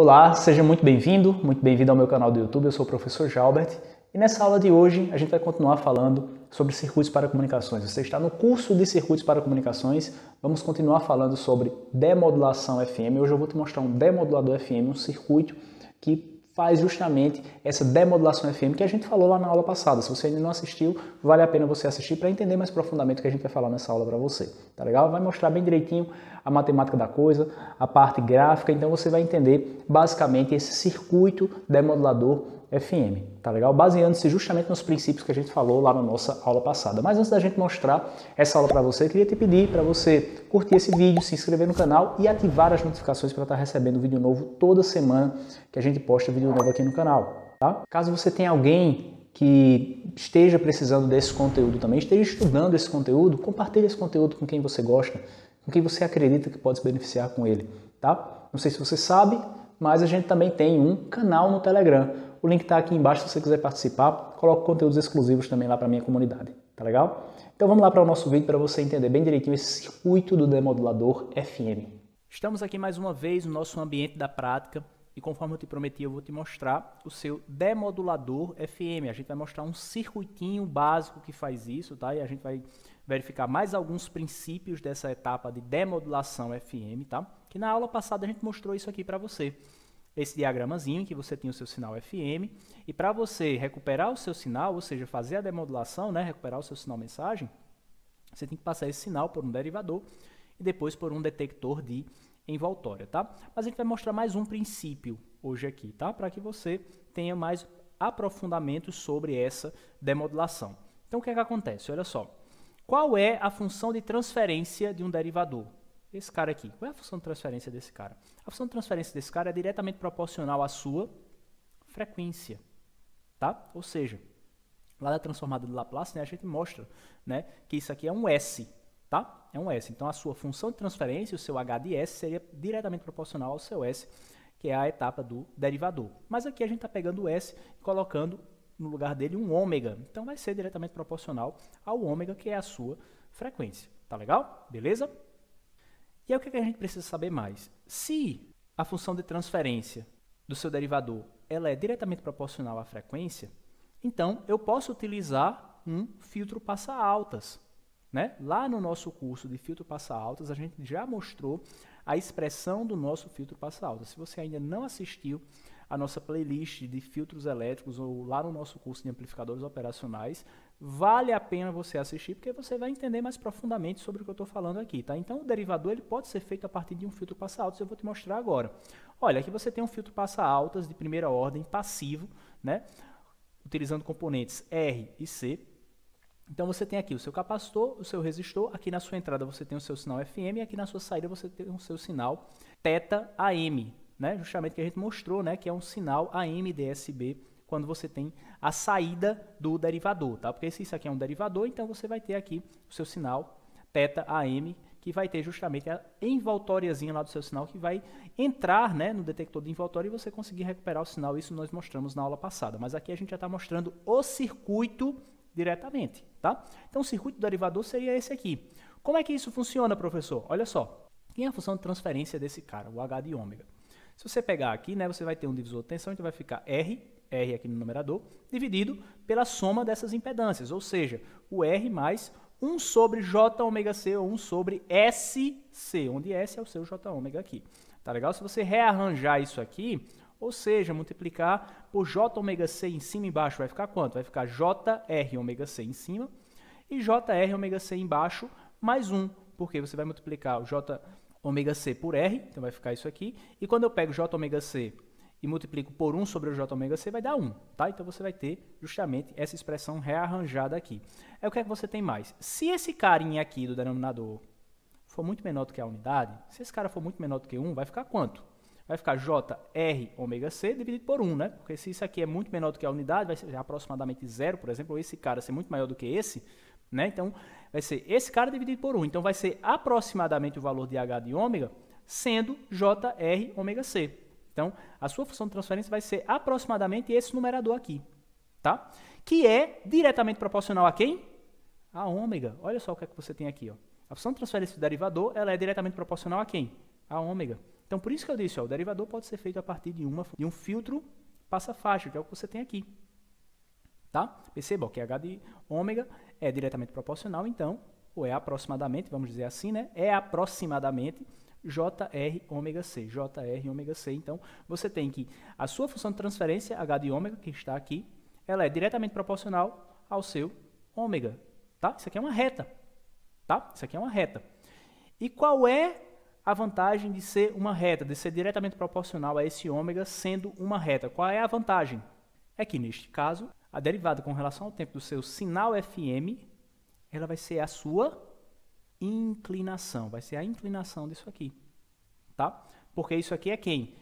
Olá, seja muito bem-vindo, muito bem-vindo ao meu canal do YouTube. Eu sou o professor Jalbert e nessa aula de hoje a gente vai continuar falando sobre circuitos para comunicações. Você está no curso de circuitos para comunicações, vamos continuar falando sobre demodulação FM. Hoje eu vou te mostrar um demodulador FM, um circuito que faz justamente essa demodulação FM que a gente falou lá na aula passada. Se você ainda não assistiu, vale a pena você assistir para entender mais profundamente o que a gente vai falar nessa aula para você. Tá legal? Vai mostrar bem direitinho a matemática da coisa, a parte gráfica, então você vai entender basicamente esse circuito demodulador FM, tá legal? Baseando-se justamente nos princípios que a gente falou lá na nossa aula passada. Mas antes da gente mostrar essa aula para você, eu queria te pedir para você curtir esse vídeo, se inscrever no canal e ativar as notificações para estar tá recebendo vídeo novo toda semana que a gente posta vídeo novo aqui no canal, tá? Caso você tenha alguém que esteja precisando desse conteúdo também, esteja estudando esse conteúdo, compartilhe esse conteúdo com quem você gosta, com quem você acredita que pode se beneficiar com ele, tá? Não sei se você sabe, mas a gente também tem um canal no Telegram. O link está aqui embaixo se você quiser participar. Coloco conteúdos exclusivos também lá para minha comunidade, tá legal? Então vamos lá para o nosso vídeo para você entender bem direitinho esse circuito do demodulador FM. Estamos aqui mais uma vez no nosso ambiente da prática e conforme eu te prometi, eu vou te mostrar o seu demodulador FM. A gente vai mostrar um circuitinho básico que faz isso, tá? E a gente vai verificar mais alguns princípios dessa etapa de demodulação FM, tá? Que na aula passada a gente mostrou isso aqui para você. Esse diagramazinho que você tem o seu sinal FM e para você recuperar o seu sinal, ou seja, fazer a demodulação, né, recuperar o seu sinal mensagem, você tem que passar esse sinal por um derivador e depois por um detector de envoltória, tá? Mas a gente vai mostrar mais um princípio hoje aqui, tá? Para que você tenha mais aprofundamento sobre essa demodulação. Então o que é que acontece? Olha só. Qual é a função de transferência de um derivador? esse cara aqui. Qual é a função de transferência desse cara? A função de transferência desse cara é diretamente proporcional à sua frequência, tá? Ou seja, lá da transformada de Laplace, né, a gente mostra, né, que isso aqui é um S, tá? É um S. Então a sua função de transferência, o seu H de S seria diretamente proporcional ao seu S, que é a etapa do derivador. Mas aqui a gente está pegando o S e colocando no lugar dele um ômega. Então vai ser diretamente proporcional ao ômega, que é a sua frequência. Tá legal? Beleza? E aí o que, é que a gente precisa saber mais? Se a função de transferência do seu derivador ela é diretamente proporcional à frequência, então eu posso utilizar um filtro passa altas. Né? Lá no nosso curso de filtro passa altas, a gente já mostrou a expressão do nosso filtro passa altas. Se você ainda não assistiu, a nossa playlist de filtros elétricos ou lá no nosso curso de amplificadores operacionais. Vale a pena você assistir porque você vai entender mais profundamente sobre o que eu estou falando aqui, tá? Então o derivador ele pode ser feito a partir de um filtro passa altos, eu vou te mostrar agora. Olha, aqui você tem um filtro passa altas de primeira ordem passivo, né? Utilizando componentes R e C, então você tem aqui o seu capacitor, o seu resistor, aqui na sua entrada você tem o seu sinal FM e aqui na sua saída você tem o seu sinal θAM, né, justamente que a gente mostrou, né, que é um sinal AMDSB quando você tem a saída do derivador, tá? Porque se isso aqui é um derivador, então você vai ter aqui o seu sinal teta AM que vai ter justamente a envoltóriazinha lá do seu sinal que vai entrar né, no detector de envoltório e você conseguir recuperar o sinal. Isso nós mostramos na aula passada, mas aqui a gente já está mostrando o circuito diretamente, tá? Então o circuito do derivador seria esse aqui. Como é que isso funciona, professor? Olha só, quem é a função de transferência desse cara, o H de ômega? Se você pegar aqui, né, você vai ter um divisor de tensão, então vai ficar R, R aqui no numerador, dividido pela soma dessas impedâncias, ou seja, o R mais 1 sobre J C ou 1 sobre SC, onde S é o seu J aqui. Tá legal? Se você rearranjar isso aqui, ou seja, multiplicar por J C em cima e embaixo, vai ficar quanto? Vai ficar jrωc C em cima e jrωc C embaixo mais 1, porque você vai multiplicar o J ômega C por R, então vai ficar isso aqui. E quando eu pego J ômega C e multiplico por 1 sobre o J ômega C, vai dar 1, tá? Então você vai ter justamente essa expressão rearranjada aqui. É o que é que você tem mais? Se esse carinha aqui do denominador for muito menor do que a unidade, se esse cara for muito menor do que 1, vai ficar quanto? Vai ficar JR ômega C dividido por 1, né? Porque se isso aqui é muito menor do que a unidade, vai ser aproximadamente 0, por exemplo, ou esse cara ser muito maior do que esse, né? Então, vai ser esse cara dividido por 1. Então, vai ser aproximadamente o valor de H de ômega, sendo JR ômega C. Então, a sua função de transferência vai ser aproximadamente esse numerador aqui, tá? Que é diretamente proporcional a quem? A ômega. Olha só o que, é que você tem aqui, ó. A função de transferência do derivador, ela é diretamente proporcional a quem? A ômega. Então, por isso que eu disse, ó, o derivador pode ser feito a partir de, uma, de um filtro passa-faixa, que é o que você tem aqui. Tá? Perceba ó, que é H de ômega é diretamente proporcional, então, ou é aproximadamente, vamos dizer assim, né? É aproximadamente JR ômega C, JR ômega C. Então, você tem que a sua função de transferência, H de ômega, que está aqui, ela é diretamente proporcional ao seu ômega, tá? Isso aqui é uma reta, tá? Isso aqui é uma reta. E qual é a vantagem de ser uma reta, de ser diretamente proporcional a esse ômega sendo uma reta? Qual é a vantagem? É que, neste caso, a derivada com relação ao tempo do seu sinal FM, ela vai ser a sua inclinação, vai ser a inclinação disso aqui, tá? Porque isso aqui é quem?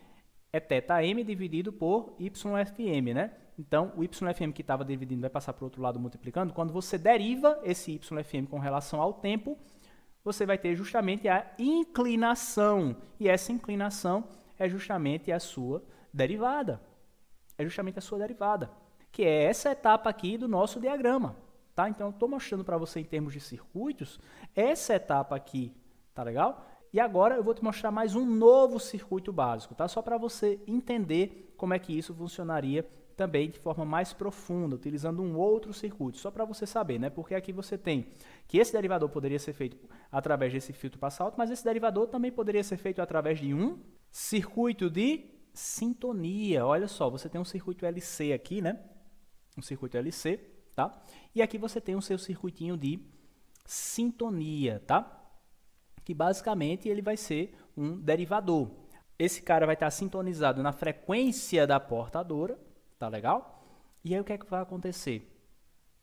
É θm dividido por yfm, né? Então, o yfm que estava dividindo vai passar para o outro lado multiplicando. Quando você deriva esse yfm com relação ao tempo, você vai ter justamente a inclinação. E essa inclinação é justamente a sua derivada. É justamente a sua derivada que é essa etapa aqui do nosso diagrama. Tá? Então, estou mostrando para você em termos de circuitos, essa etapa aqui, tá legal? E agora eu vou te mostrar mais um novo circuito básico, tá? Só para você entender como é que isso funcionaria também de forma mais profunda, utilizando um outro circuito, só para você saber, né? Porque aqui você tem que esse derivador poderia ser feito através desse filtro passalto, mas esse derivador também poderia ser feito através de um circuito de sintonia. Olha só, você tem um circuito LC aqui, né? um circuito LC, tá? E aqui você tem o seu circuitinho de sintonia, tá? Que basicamente ele vai ser um derivador. Esse cara vai estar sintonizado na frequência da portadora, tá legal? E aí o que é que vai acontecer?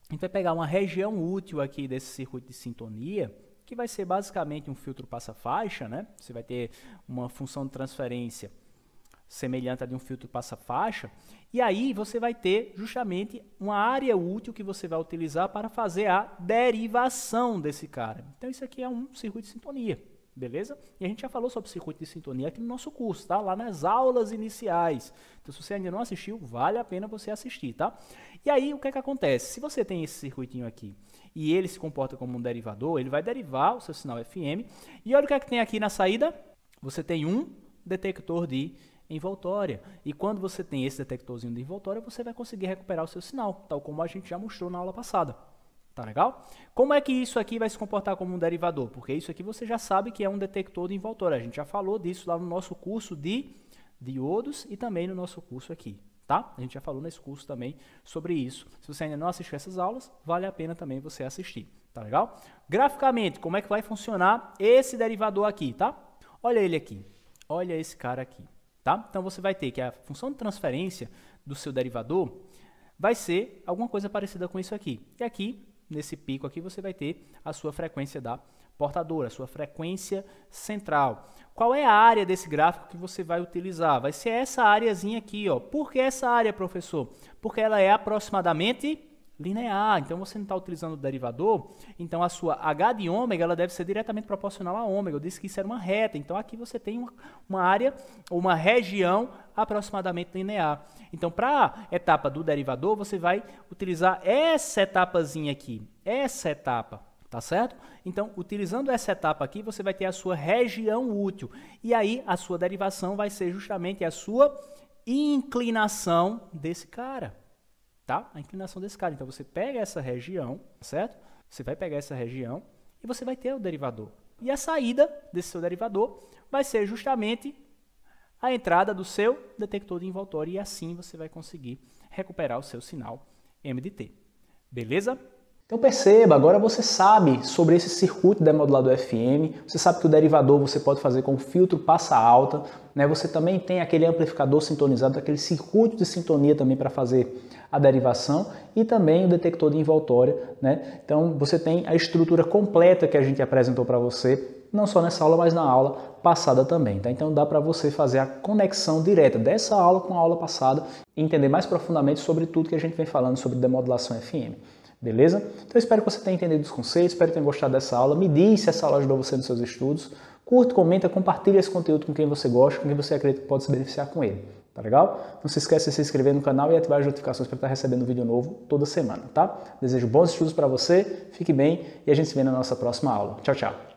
A gente vai pegar uma região útil aqui desse circuito de sintonia, que vai ser basicamente um filtro passa-faixa, né? Você vai ter uma função de transferência semelhante a de um filtro passa-faixa, e aí você vai ter justamente uma área útil que você vai utilizar para fazer a derivação desse cara. Então isso aqui é um circuito de sintonia, beleza? E a gente já falou sobre circuito de sintonia aqui no nosso curso, tá? Lá nas aulas iniciais. Então se você ainda não assistiu, vale a pena você assistir, tá? E aí o que é que acontece? Se você tem esse circuitinho aqui e ele se comporta como um derivador, ele vai derivar o seu sinal FM. E olha o que é que tem aqui na saída. Você tem um detector de envoltória. E quando você tem esse detectorzinho de envoltória, você vai conseguir recuperar o seu sinal, tal como a gente já mostrou na aula passada. Tá legal? Como é que isso aqui vai se comportar como um derivador? Porque isso aqui você já sabe que é um detector de envoltória. A gente já falou disso lá no nosso curso de diodos e também no nosso curso aqui, tá? A gente já falou nesse curso também sobre isso. Se você ainda não assistiu essas aulas, vale a pena também você assistir, tá legal? Graficamente, como é que vai funcionar esse derivador aqui, tá? Olha ele aqui. Olha esse cara aqui. Tá? Então você vai ter que a função de transferência do seu derivador vai ser alguma coisa parecida com isso aqui. E aqui, nesse pico aqui, você vai ter a sua frequência da portadora, a sua frequência central. Qual é a área desse gráfico que você vai utilizar? Vai ser essa áreazinha aqui. Ó. Por que essa área, professor? Porque ela é aproximadamente linear, então você não está utilizando o derivador, então a sua H de ômega ela deve ser diretamente proporcional a ômega. Eu disse que isso era uma reta, então aqui você tem uma, uma área, uma região aproximadamente linear. Então, para a etapa do derivador, você vai utilizar essa etapazinha aqui, essa etapa, tá certo? Então, utilizando essa etapa aqui, você vai ter a sua região útil. E aí, a sua derivação vai ser justamente a sua inclinação desse cara tá? A inclinação desse cara. Então você pega essa região, certo? Você vai pegar essa região e você vai ter o derivador. E a saída desse seu derivador vai ser justamente a entrada do seu detector de envoltório e assim você vai conseguir recuperar o seu sinal MDT. Beleza? Então perceba, agora você sabe sobre esse circuito demodulado FM, você sabe que o derivador você pode fazer com filtro passa alta, né? você também tem aquele amplificador sintonizado, aquele circuito de sintonia também para fazer a derivação e também o detector de envoltória. Né? Então você tem a estrutura completa que a gente apresentou para você, não só nessa aula, mas na aula passada também. Tá? Então dá para você fazer a conexão direta dessa aula com a aula passada e entender mais profundamente sobre tudo que a gente vem falando sobre demodulação FM. Beleza? Então espero que você tenha entendido os conceitos, espero que tenha gostado dessa aula. Me diz se essa aula ajudou você nos seus estudos. Curta, comenta, compartilha esse conteúdo com quem você gosta, com quem você acredita que pode se beneficiar com ele. Tá legal? Não se esqueça de se inscrever no canal e ativar as notificações para estar recebendo vídeo novo toda semana, tá? Desejo bons estudos para você, fique bem e a gente se vê na nossa próxima aula. Tchau, tchau!